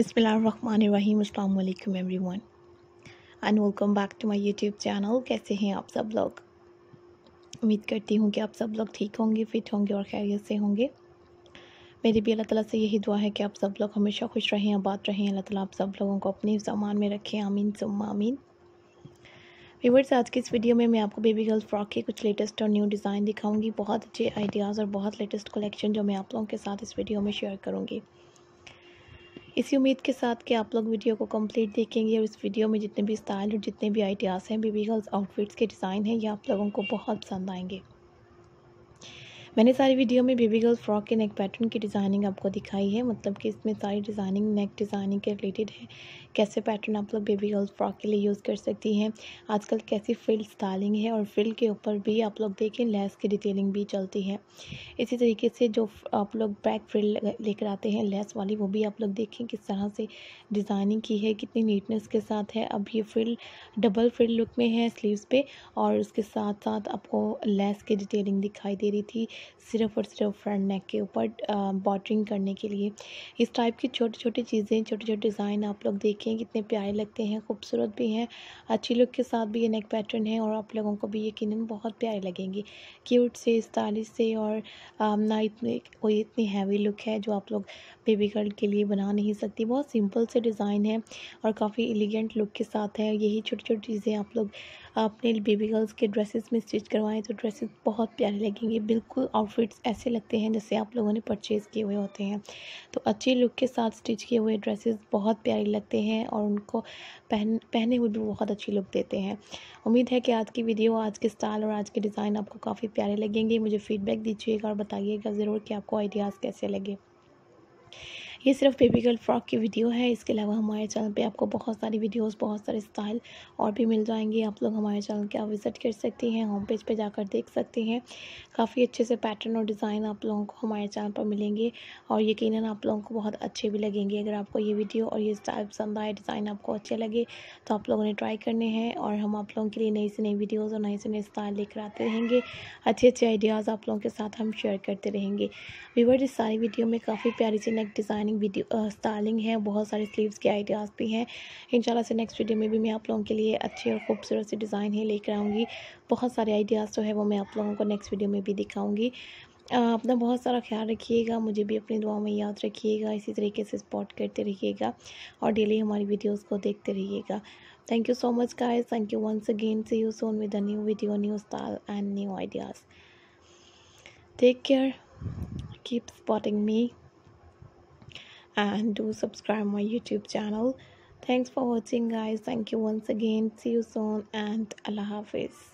अस्सलाम वालेकुम everyone and welcome back to my YouTube channel कैसे हैं आप सब लोग उम्मीद करती हूँ कि आप सब लोग ठीक होंगे फिट होंगे और खैरियत से होंगे मेरी भी अल्लाह ताला से यही दुआ है कि आप सब लोग हमेशा खुश रहें आबाद रहें अल्लाह ताला आप सब लोगों को अपने सामान में रखें आमीन सुम्मा आमीन व्यूवर्स आज की इस वीडियो में मैं आपको बेबी गर्ल फ्रॉक के कुछ लेटेस्ट और न्यू डिज़ाइन दिखाऊंगी बहुत अच्छे आइडियाज़ और बहुत लेटेस्ट कलेक्शन जो मैं आप लोगों के साथ इस वीडियो में शेयर करूँगी इसी उम्मीद के साथ कि आप लोग वीडियो को कंप्लीट देखेंगे और इस वीडियो में जितने भी स्टाइल और जितने भी आइडियाज़ हैं बेबी गर्ल्स आउटफिट्स के डिज़ाइन हैं ये आप लोगों को बहुत पसंद आएंगे मैंने सारी वीडियो में बेबी गर्ल्स फ्रॉक के नेक पैटर्न की डिज़ाइनिंग आपको दिखाई है मतलब कि इसमें सारी डिज़ाइनिंग नेक डिज़ाइनिंग के रिलेटेड है कैसे पैटर्न आप लोग बेबी गर्ल्स फ्रॉक के लिए यूज़ कर सकती हैं आजकल कैसी फ्रिल स्टाइलिंग है और फ्रिल के ऊपर भी आप लोग देखें लेस की डिटेलिंग भी चलती है इसी तरीके से जो आप लोग बैक फ्रिल लेकर आते हैं लेस वाली वो भी आप लोग देखें किस तरह से डिज़ाइनिंग की है कितनी नीटनेस के साथ है अब ये फ्रिल डबल फ्रिल लुक में है स्लीवस पे और उसके साथ साथ आपको लेस की डिटेलिंग दिखाई दे रही थी सिर्फ और सिर्फ फ्रंट नेक के ऊपर बॉटरिंग करने के लिए इस टाइप की छोटी छोटी चीज़ें छोटे छोटे डिज़ाइन आप लोग देखें कितने प्यारे लगते हैं खूबसूरत भी हैं अच्छी लुक के साथ भी ये नेक पैटर्न है और आप लोगों को भी यकीन बहुत प्यारे लगेंगे क्यूट से स्टाइलिश से और ना इतने कोई इतनी हैवी लुक है जो आप लोग बेबी गर्ल के लिए बना नहीं सकती बहुत सिंपल से डिज़ाइन है और काफ़ी एलिगेंट लुक के साथ है यही छोटी छोटी चीज़ें आप लोग अपने बेबी गर्ल्स के ड्रेसेस में स्टिच करवाएं तो ड्रेसेस बहुत प्यारे लगेंगे बिल्कुल आउटफिट्स ऐसे लगते हैं जैसे आप लोगों ने परचेज़ किए हुए होते हैं तो अच्छे लुक के साथ स्टिच किए हुए ड्रेसेस बहुत प्यारे लगते हैं और उनको पहन पहने हुए भी बहुत अच्छी लुक देते हैं उम्मीद है कि आज की वीडियो आज के स्टाइल और आज के डिज़ाइन आपको काफ़ी प्यारे लगेंगे मुझे फीडबैक दीजिएगा और बताइएगा ज़रूर कि आपको आइडियाज़ कैसे लगे ये सिर्फ बेबी गर्ल फ्रॉक की वीडियो है इसके अलावा हमारे चैनल पे आपको बहुत सारी वीडियोस बहुत सारे स्टाइल और भी मिल जाएंगे आप लोग हमारे चैनल के आप विज़िट कर सकते हैं होम पेज पे जाकर देख सकते हैं काफ़ी अच्छे से पैटर्न और डिज़ाइन आप लोगों को हमारे चैनल पर मिलेंगे और यकीन आप लोगों को बहुत अच्छे भी लगेंगे अगर आपको ये वीडियो और ये स्टाइल पसंद आए डिज़ाइन आपको अच्छे लगे तो आप लोगों ने ट्राई करने हैं और हम आप लोगों के लिए नई से नई वीडियोज़ और नए से नए स्टाइल लेकर आते रहेंगे अच्छे अच्छे आइडियाज़ आप लोगों के साथ हम शेयर करते रहेंगे वीवर इस सारी वीडियो में काफ़ी प्यारी सी neck designing upcoming video styling है बहुत सारे स्लीव्स के आइडियाज़ भी हैं इंशाल्लाह से नेक्स्ट वीडियो में भी मैं आप लोगों के लिए अच्छे और खूबसूरत से डिज़ाइन ही लेकर आऊँगी बहुत सारे आइडियाज़ जो है वो मैं आप लोगों को नेक्स्ट वीडियो में भी दिखाऊँगी अपना बहुत सारा ख्याल रखिएगा मुझे भी अपनी दुआ में याद रखिएगा इसी तरीके से सपोर्ट करते रहिएगा और डेली हमारी वीडियोज़ को देखते रहिएगा thank you so much guys thank you once again see you soon with a new video new style and new ideas take care keep spotting me and do subscribe my youtube channel thanks for watching guys thank you once again see you soon and allah hafiz